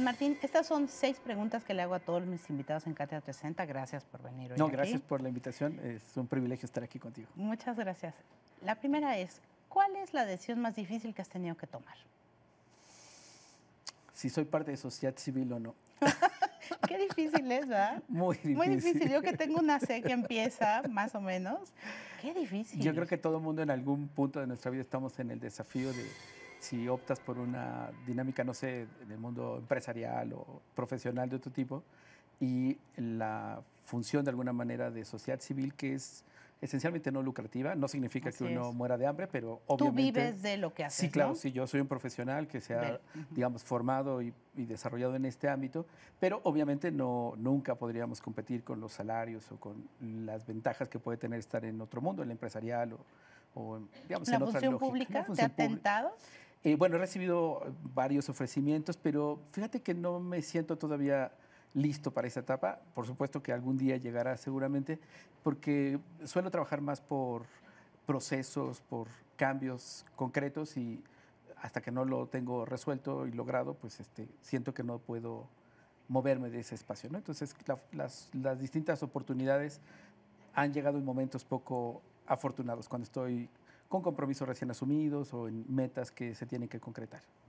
Martín, estas son seis preguntas que le hago a todos mis invitados en Cátedra 360. Gracias por venir hoy. No, gracias por la invitación. Es un privilegio estar aquí contigo. Muchas gracias. La primera es, ¿cuál es la decisión más difícil que has tenido que tomar? Si soy parte de sociedad civil o no. Qué difícil es, ¿verdad? Muy difícil. Muy difícil. Yo que tengo una C que empieza, más o menos. Qué difícil. Yo creo que todo el mundo en algún punto de nuestra vida estamos en el desafío de si optas por una dinámica, no sé, el mundo empresarial o profesional de otro tipo, y la función de alguna manera de sociedad civil que es esencialmente no lucrativa, no significa que uno muera de hambre, pero obviamente... Tú vives de lo que haces, Sí, claro, sí, yo soy un profesional que se ha, digamos, formado y, desarrollado en este ámbito, pero obviamente no, nunca podríamos competir con los salarios o con las ventajas que puede tener estar en otro mundo, el empresarial o, digamos, en otra función pública te ha eh, bueno, he recibido eh, varios ofrecimientos, pero fíjate que no me siento todavía listo para esa etapa. Por supuesto que algún día llegará seguramente, porque suelo trabajar más por procesos, por cambios concretos y hasta que no lo tengo resuelto y logrado, pues este, siento que no puedo moverme de ese espacio. Entonces, las, las distintas oportunidades han llegado en momentos poco afortunados, cuando estoy con compromisos recién asumidos o en metas que se tienen que concretar.